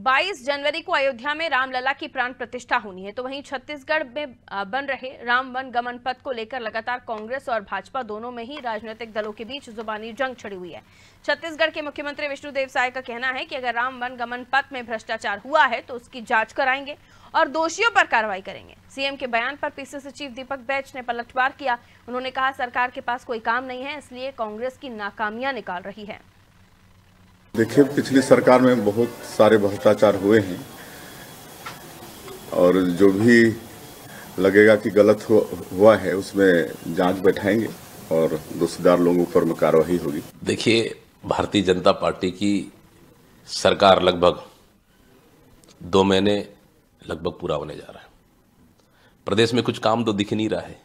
22 जनवरी को अयोध्या में रामलला की प्राण प्रतिष्ठा होनी है तो वहीं छत्तीसगढ़ में बन रहे राम वन गमन पथ को लेकर लगातार कांग्रेस और भाजपा दोनों में ही राजनीतिक दलों के बीच जुबानी जंग छड़ी हुई है छत्तीसगढ़ के मुख्यमंत्री विष्णुदेव साय का कहना है कि अगर राम वन गमन पथ में भ्रष्टाचार हुआ है तो उसकी जाँच कराएंगे और दोषियों पर कार्रवाई करेंगे सीएम के बयान पर पीसीसी चीफ दीपक बैच ने पलटवार किया उन्होंने कहा सरकार के पास कोई काम नहीं है इसलिए कांग्रेस की नाकामियां निकाल रही है देखिए पिछली सरकार में बहुत सारे भ्रष्टाचार हुए हैं और जो भी लगेगा कि गलत हुआ, है उसमें जांच बैठाएंगे और दोषीदार लोगों पर कार्रवाई होगी देखिए भारतीय जनता पार्टी की सरकार लगभग दो महीने लगभग पूरा होने जा रहा है प्रदेश में कुछ काम तो दिख नहीं रहा है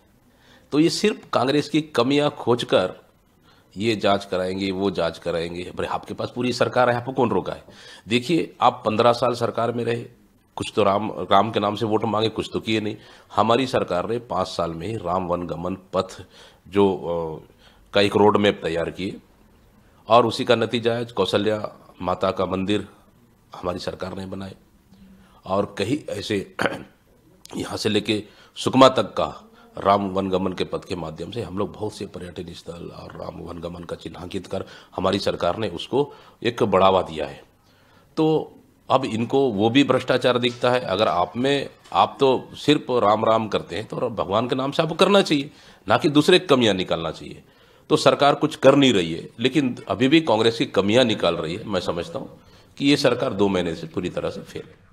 तो ये सिर्फ कांग्रेस की कमियां खोजकर ये जांच कराएंगे वो जांच कराएंगे अरे आपके पास पूरी सरकार है आपको कौन रोका है देखिए आप पंद्रह साल सरकार में रहे कुछ तो राम राम के नाम से वोट मांगे कुछ तो किए नहीं हमारी सरकार ने पाँच साल में ही राम वन गमन पथ जो का एक रोड मैप तैयार किए और उसी का नतीजा है कौशल्या माता का मंदिर हमारी सरकार ने बनाए और कहीं ऐसे यहाँ से लेके सुकमा तक का राम वनगमन के पद के माध्यम से हम लोग बहुत से पर्यटन स्थल और राम वनगमन का चिन्हांकित कर हमारी सरकार ने उसको एक बढ़ावा दिया है तो अब इनको वो भी भ्रष्टाचार दिखता है अगर आप में आप तो सिर्फ राम राम करते हैं तो भगवान के नाम से आपको करना चाहिए ना कि दूसरे कमियां निकालना चाहिए तो सरकार कुछ कर नहीं रही है लेकिन अभी भी कांग्रेस की कमियां निकाल रही है मैं समझता हूँ कि ये सरकार दो महीने से पूरी तरह से फेल है